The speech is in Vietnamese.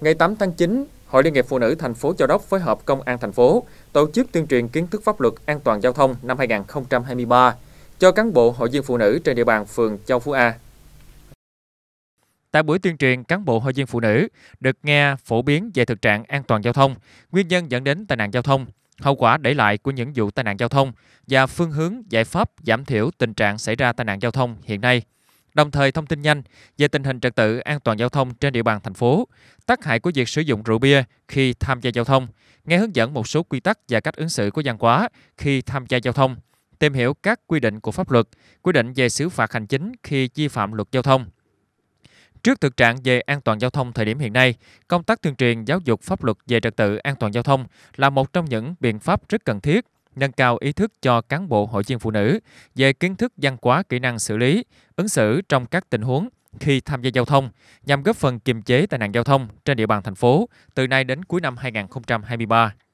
Ngày 8 tháng 9, Hội Liên hiệp Phụ nữ thành phố Châu Đốc phối hợp Công an thành phố tổ chức tuyên truyền kiến thức pháp luật an toàn giao thông năm 2023 cho cán bộ hội viên phụ nữ trên địa bàn phường Châu Phú A. Tại buổi tuyên truyền, cán bộ hội viên phụ nữ được nghe phổ biến về thực trạng an toàn giao thông, nguyên nhân dẫn đến tai nạn giao thông, hậu quả để lại của những vụ tai nạn giao thông và phương hướng giải pháp giảm thiểu tình trạng xảy ra tai nạn giao thông hiện nay đồng thời thông tin nhanh về tình hình trật tự an toàn giao thông trên địa bàn thành phố, tác hại của việc sử dụng rượu bia khi tham gia giao thông, nghe hướng dẫn một số quy tắc và cách ứng xử của văn quá khi tham gia giao thông, tìm hiểu các quy định của pháp luật, quy định về xử phạt hành chính khi vi phạm luật giao thông. Trước thực trạng về an toàn giao thông thời điểm hiện nay, công tác tuyên truyền giáo dục pháp luật về trật tự an toàn giao thông là một trong những biện pháp rất cần thiết nâng cao ý thức cho cán bộ hội viên phụ nữ về kiến thức văn hóa kỹ năng xử lý, ứng xử trong các tình huống khi tham gia giao thông nhằm góp phần kiềm chế tai nạn giao thông trên địa bàn thành phố từ nay đến cuối năm 2023.